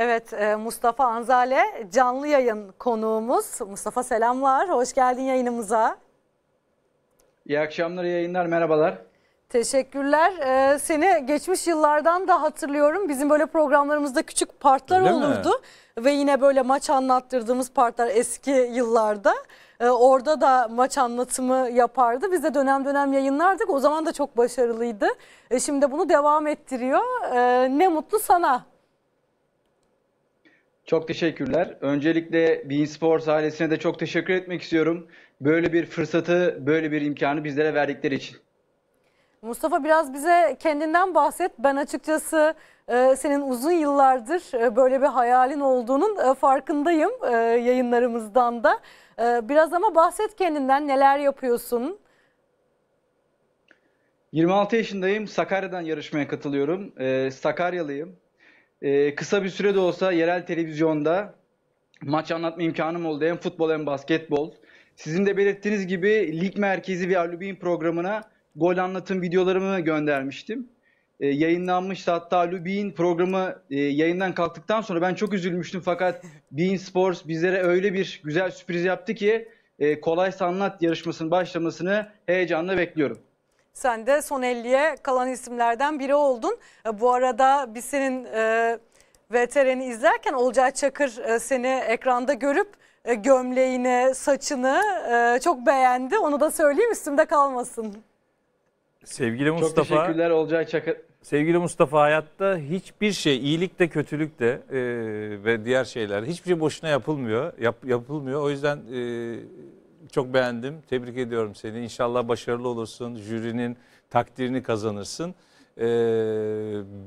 Evet e, Mustafa Anzale canlı yayın konuğumuz. Mustafa selamlar, hoş geldin yayınımıza. İyi akşamlar, yayınlar, merhabalar. Teşekkürler. Ee, seni geçmiş yıllardan da hatırlıyorum. Bizim böyle programlarımızda küçük partlar Değil olurdu. Mi? Ve yine böyle maç anlattırdığımız partlar eski yıllarda. Ee, orada da maç anlatımı yapardı. Biz de dönem dönem yayınlardık. O zaman da çok başarılıydı. Ee, şimdi bunu devam ettiriyor. Ee, ne mutlu sana. Çok teşekkürler. Öncelikle Bein Sports ailesine de çok teşekkür etmek istiyorum. Böyle bir fırsatı, böyle bir imkanı bizlere verdikleri için. Mustafa biraz bize kendinden bahset. Ben açıkçası e, senin uzun yıllardır e, böyle bir hayalin olduğunun e, farkındayım e, yayınlarımızdan da. E, biraz ama bahset kendinden neler yapıyorsun? 26 yaşındayım. Sakarya'dan yarışmaya katılıyorum. E, Sakaryalıyım e, kısa bir süre de olsa yerel televizyonda maç anlatma imkanım oldu. Hem futbol hem basketbol. Sizin de belirttiğiniz gibi Lig Merkezi ve Alubin programına gol anlatım videolarımı göndermiştim. E, yayınlanmış hatta Alubin programı e, yayından kalktıktan sonra ben çok üzülmüştüm fakat Bein Sports bizlere öyle bir güzel sürpriz yaptı ki e, kolay sanat yarışmasının başlamasını heyecanla bekliyorum. Sen de son 50'ye kalan isimlerden biri oldun. E, bu arada biz senin e, VTR'ni izlerken Olcay Çakır e, seni ekranda görüp e, gömleğini, saçını e, çok beğendi. Onu da söyleyeyim üstümde kalmasın. Sevgili Mustafa. Çok teşekkürler Olcay Çakır. Sevgili Mustafa hayatta hiçbir şey iyilik de kötülük de e, ve diğer şeyler hiçbir şey boşuna yapılmıyor. Yap, yapılmıyor. O yüzden e, çok beğendim. Tebrik ediyorum seni. İnşallah başarılı olursun. Jürinin takdirini kazanırsın. Ee,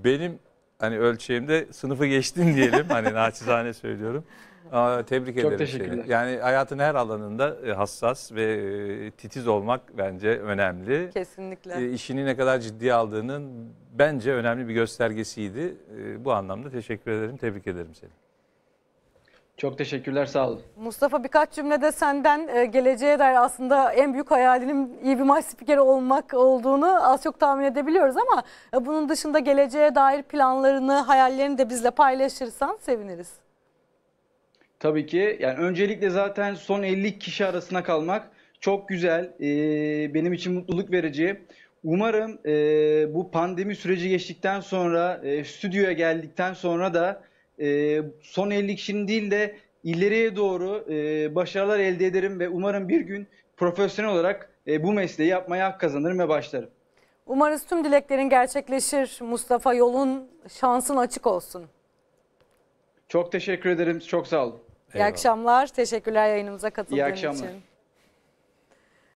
benim hani ölçeğimde sınıfı geçtin diyelim. hani naçizane söylüyorum. Aa, tebrik çok ederim teşekkürler. seni. Yani hayatın her alanında e, hassas ve e, titiz olmak bence önemli. Kesinlikle. E, işini ne kadar ciddiye aldığının bence önemli bir göstergesiydi. E, bu anlamda teşekkür ederim, tebrik ederim seni. Çok teşekkürler sağ olun. Mustafa birkaç cümlede senden e, geleceğe dair aslında en büyük hayalinin iyi bir maç spikeri olmak olduğunu az çok tahmin edebiliyoruz ama e, bunun dışında geleceğe dair planlarını, hayallerini de bizle paylaşırsan seviniriz. Tabii ki. Yani öncelikle zaten son 50 kişi arasına kalmak çok güzel. Ee, benim için mutluluk verici. Umarım e, bu pandemi süreci geçtikten sonra, e, stüdyoya geldikten sonra da ee, son 50 kişinin değil de ileriye doğru e, başarılar elde ederim ve umarım bir gün profesyonel olarak e, bu mesleği yapmaya hak kazanırım ve başlarım. Umarız tüm dileklerin gerçekleşir. Mustafa yolun şansın açık olsun. Çok teşekkür ederim. Çok sağ olun. İyi Eyvallah. akşamlar. Teşekkürler yayınımıza katıldığın için. İyi akşamlar. Için.